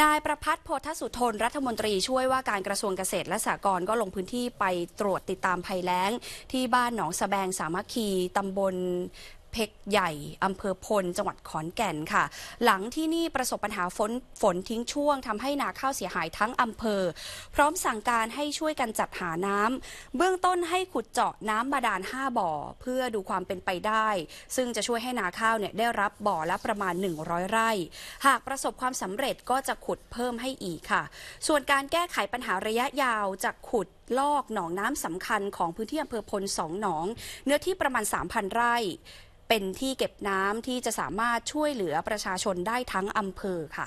นายประพัฒน์โพธสุทนรัฐมนตรีช่วยว่าการกระทรวงเกษตรและสหกรณ์ก็ลงพื้นที่ไปตรวจติดตามภัยแล้งที่บ้านหนองสะแบงสามัคคีตำบลเพกใหญ่ อำเภอพลจังหวัดขอนแก่นค่ะ หลังที่นี่ประสบปัญหาฝนฝนทิ้งช่วงทำให้นาข้าวเสียหายทั้งอำเภอ พร้อมสั่งการให้ช่วยกันจัดหาน้ำเบื้องต้นให้ขุดเจาะน้ำบาดาล5บ่อเพื่อดูความเป็นไปได้ ซึ่งจะช่วยให้นาข้าวเนี่ย ได้รับบ่อละประมาณ 100 ไร่ หากประสบความสำเร็จก็จะขุดเพิ่มให้อีกค่ะ ส่วนการแก้ไขปัญหาระยะยาวจะขุดลอกหนองน้ำสำคัญของพื้นที่อำเภอพลสองหนอง เนื้อที่ประมาณ 3,000 ไร่ เป็นที่เก็บน้ำที่จะสามารถช่วยเหลือประชาชนได้ทั้งอำเภอค่ะ